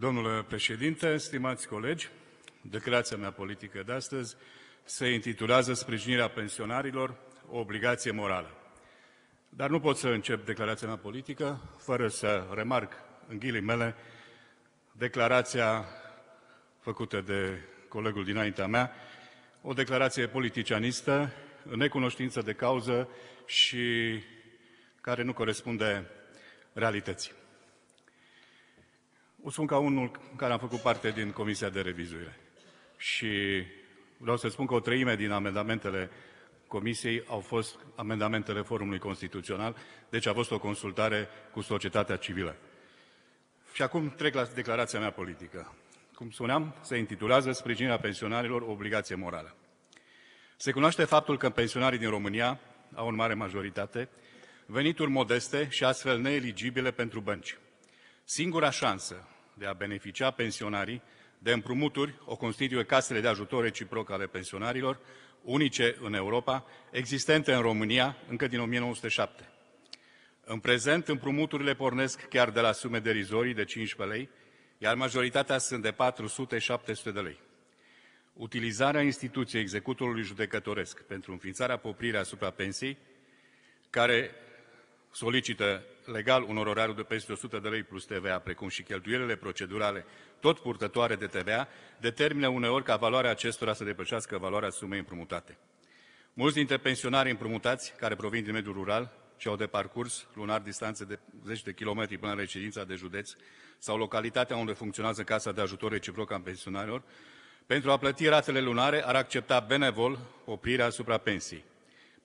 Domnule președinte, stimați colegi, declarația mea politică de astăzi se intitulează Sprijinirea pensionarilor, o obligație morală. Dar nu pot să încep declarația mea politică fără să remarc în ghilimele declarația făcută de colegul dinaintea mea, o declarație politicianistă, în necunoștință de cauză și care nu corespunde realității. O spun ca unul care am făcut parte din Comisia de Revizuire. Și vreau să spun că o treime din amendamentele Comisiei au fost amendamentele Forumului Constituțional, deci a fost o consultare cu societatea civilă. Și acum trec la declarația mea politică. Cum spuneam, se intitulează Sprijinirea pensionarilor, o obligație morală. Se cunoaște faptul că pensionarii din România au în mare majoritate venituri modeste și astfel neeligibile pentru bănci. Singura șansă de a beneficia pensionarii de împrumuturi o constituie casele de ajutor reciproc ale pensionarilor, unice în Europa, existente în România încă din 1907. În prezent, împrumuturile pornesc chiar de la sume derizorii de 15 lei, iar majoritatea sunt de 400-700 de lei. Utilizarea instituției executorului judecătoresc pentru înființarea popririi asupra pensiei, care solicită legal un onorariu de peste 100 de lei plus TVA, precum și cheltuielile procedurale, tot purtătoare de TVA, determină uneori ca valoarea acestora să depășească valoarea sumei împrumutate. Mulți dintre pensionarii împrumutați, care provin din mediul rural, ce au de parcurs lunar distanțe de 10 de kilometri până la reședința de județ sau localitatea unde funcționează Casa de Ajutor Reciproc a Pensionarilor, pentru a plăti ratele lunare ar accepta benevol oprirea asupra pensiei.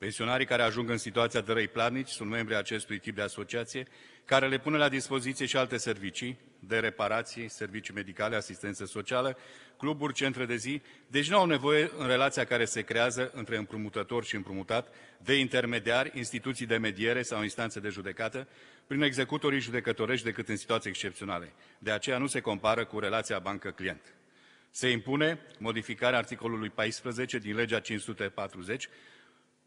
Pensionarii care ajung în situația de răi planici sunt membri acestui tip de asociație, care le pune la dispoziție și alte servicii, de reparații, servicii medicale, asistență socială, cluburi, centre de zi, deci nu au nevoie în relația care se creează între împrumutător și împrumutat, de intermediari, instituții de mediere sau instanțe de judecată, prin executorii judecătorești decât în situații excepționale. De aceea nu se compară cu relația bancă-client. Se impune modificarea articolului 14 din legea 540,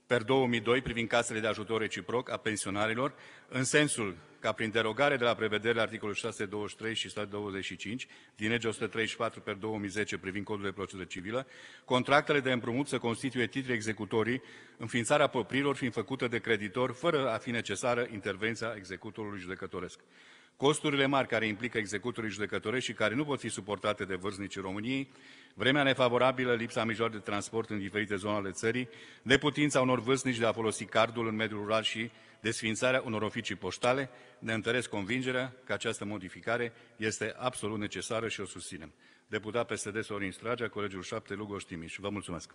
per 2002 privind casele de ajutor reciproc a pensionarilor, în sensul ca prin derogare de la prevederile articolului 623 și 625 din legea 134 per 2010 privind codul de procedură civilă, contractele de împrumut să constituie titri executorii, înființarea păpririlor fiind făcută de creditor fără a fi necesară intervenția executorului judecătoresc. Costurile mari care implică executorii judecătorești și care nu pot fi suportate de vârstnicii României, vremea nefavorabilă, lipsa mijloare de transport în diferite zone ale țării, neputința unor vârstnici de a folosi cardul în mediul rural și desfințarea unor oficii poștale, ne întăresc convingerea că această modificare este absolut necesară și o susținem. Deputat PSD Sorin Stragea, Colegiul 7, Lugoș Timiș. Vă mulțumesc!